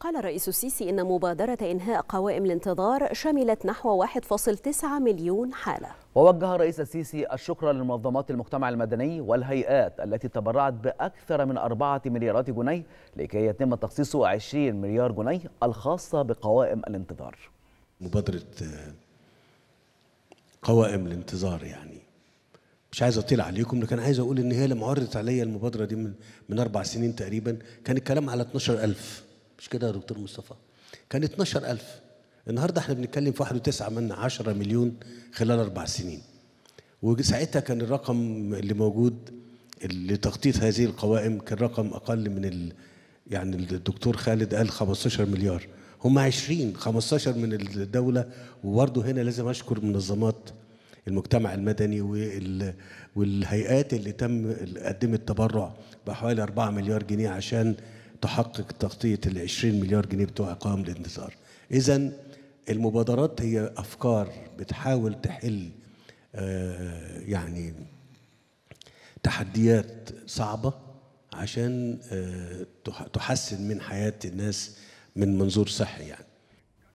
قال الرئيس السيسي إن مبادرة إنهاء قوائم الانتظار شملت نحو 1.9 مليون حالة ووجه الرئيس السيسي الشكر للمنظمات المجتمع المدني والهيئات التي تبرعت بأكثر من 4 مليارات جنيه لكي يتم تخصيص 20 مليار جنيه الخاصة بقوائم الانتظار مبادرة آه، قوائم الانتظار يعني مش عايز اطيل عليكم لكن عايز اقول ان هي لما عرضت عليا المبادره دي من من اربع سنين تقريبا كان الكلام على 12000 مش كده يا دكتور مصطفى كان 12000 النهارده احنا بنتكلم في 1.9 من 10 مليون خلال اربع سنين وساعتها كان الرقم اللي موجود لتخطيط هذه القوائم كان رقم اقل من ال... يعني الدكتور خالد قال 15 مليار هم 20 15 من الدوله وبرضه هنا لازم اشكر منظمات المجتمع المدني وال... والهيئات اللي تم قدمت تبرع بحوالي 4 مليار جنيه عشان تحقق تغطية ال 20 مليار جنيه بتوع إقام الانتصار إذا المبادرات هي أفكار بتحاول تحل آه، يعني تحديات صعبة عشان آه، تحسن من حياة الناس من منظور صحي يعني